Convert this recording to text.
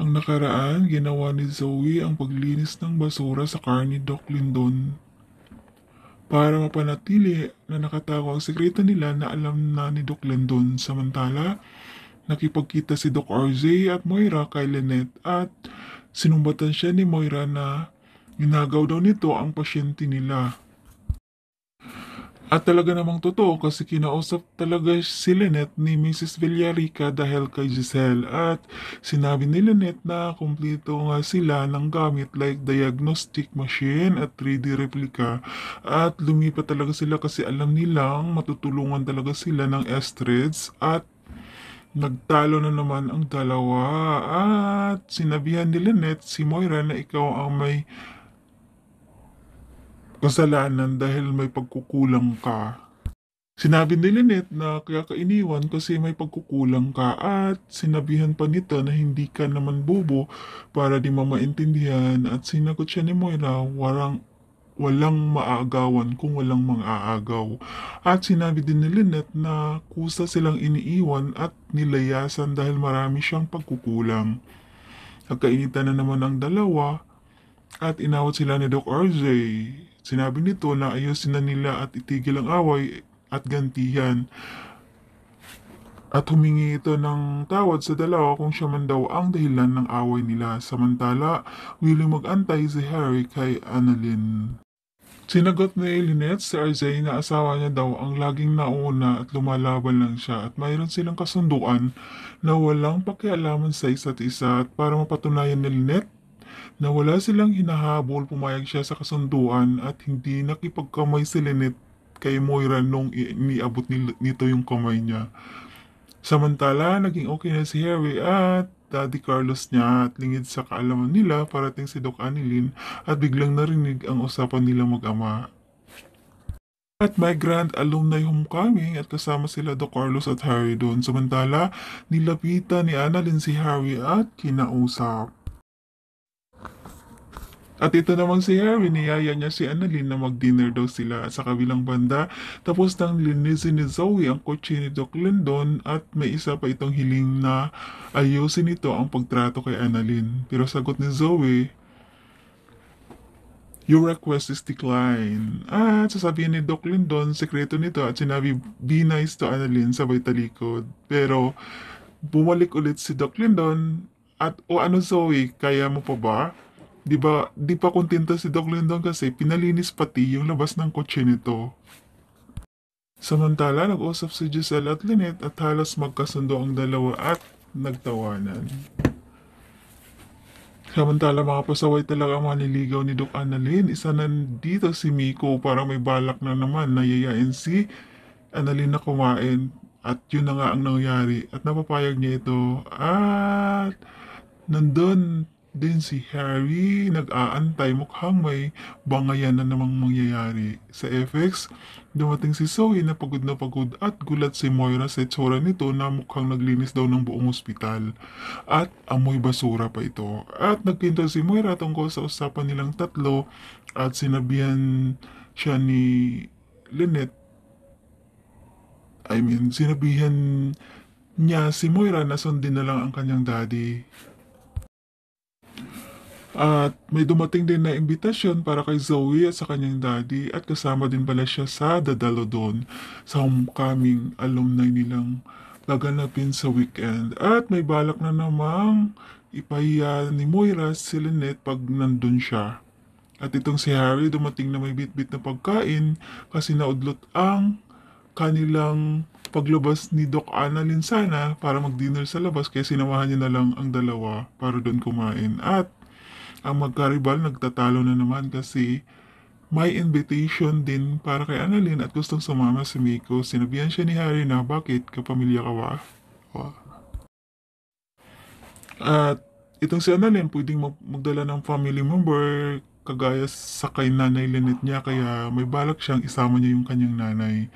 Ang nakaraan, ginawa ni Zoe ang paglinis ng basura sa car ni Doc Lindon. Para mapanatili na nakatago ang sekreto nila na alam na ni Doc Lindon. Samantala, nakipagkita si Doc RJ at Moira kay Lynette at sinumbatan siya ni Moira na ginagaw daw nito ang pasyente nila. At talaga namang totoo kasi kinausap talaga si Lynette ni Mrs. Villarica dahil kay Giselle at sinabi ni Lynette na kumpleto nga sila ng gamit like diagnostic machine at 3D replica at lumipat talaga sila kasi alam nilang matutulungan talaga sila ng Estrids at Nagtalo na naman ang dalawa at sinabihan ni Lynette si Moira na ikaw ang may kasalanan dahil may pagkukulang ka. Sinabi ni Lynette na kaya ka iniwan kasi may pagkukulang ka at sinabihan pa nito na hindi ka naman bobo para di mo maintindihan at sinagot siya ni Moira warang walang maaagawan kung walang mang-aagaw. At sinabi din ni Lynette na kusa silang iniiwan at nilayasan dahil marami siyang pagkukulang. Nagkainitan na naman ang dalawa at inawat sila ni Doc RJ Sinabi nito na ayusin na nila at itigil ang away at gantihan. At humingi ito ng tawad sa dalawa kung siya man daw ang dahilan ng away nila. Samantala, willing mag-antay si Harry kay Annalyn. Sinagot ni Lynette si RJ na asawa niya daw ang laging nauna at lumalaban lang siya at mayroon silang kasunduan na walang pakialaman sa isa't isa at para mapatunayan ni Lynette na wala silang hinahabol pumayag siya sa kasunduan at hindi nakipagkamay si Lynette kay Moira nung iniabot nito yung kamay niya. Samantala, naging okay na si Harry at Daddy Carlos niya at lingid sa kaalaman nila parating si Doc Anilin at biglang narinig ang usapan nila mag-ama. At my grand alumni homecoming at kasama sila Doc Carlos at Harry doon. Samantala, nilapitan ni Annalyn si Harry at kinausap. At ito naman si Harry, niyaya niya si Annalyn na mag-dinner daw sila sa kabilang banda. Tapos nang linisin ni Zoe ang kotse ni Doc London at may isa pa itong hiling na ayusin ito ang pagtrato kay Annalyn. Pero sagot ni Zoe, Your request is declined. At sasabihin ni Doc Lindon, sekreto nito at sinabi, be nice to Annalyn sabay talikod. Pero, bumalik ulit si Doc Lindon at o ano Zoe, kaya mo pa ba? Di ba, di pa kontento si Doc Lendon kasi pinalinis pati yung labas ng kotse nito. Samantala, nag-usap si Giselle at Lynette at halos magkasundo ang dalawa at nagtawanan. Samantala mga talaga ang maniligaw ni Doc Annalyn. Isa na dito si Miko para may balak na naman na yayain si Annalyn na kumain. At yun na nga ang nangyari. At napapayag niya ito. At nandun Then si Harry nag-aantay mukhang may bangayan na namang mangyayari. Sa FX, dumating si Zoe na pagod na pagod at gulat si Moira sa itsura nito na mukhang naglinis daw ng buong ospital. At amoy basura pa ito. At nagkinto si Moira tungkol sa usapan nilang tatlo at sinabihan siya ni Lynette. I mean, sinabihan niya si Moira na sundin na lang ang kanyang daddy. At may dumating din na imbitasyon para kay Zoe at sa kanyang daddy at kasama din pala siya sa dadalo doon sa homecoming alumni nilang gaganapin sa weekend. At may balak na namang ipahiya ni Moira si Lynette pag nandun siya. At itong si Harry dumating na may bitbit na pagkain kasi naudlot ang kanilang paglabas ni Doc Ana Linsana para mag-dinner sa labas kaya sinamahan niya na lang ang dalawa para doon kumain. At ang magkaribal nagtatalo na naman kasi may invitation din para kay Annalyn at gustong sumama si Miko. Sinabihan siya ni Harry na bakit kapamilya ka ba? Wow. At itong si Annalyn pwedeng mag- magdala ng family member kagaya sa kay nanay Lynette niya kaya may balak siyang isama niya yung kanyang nanay.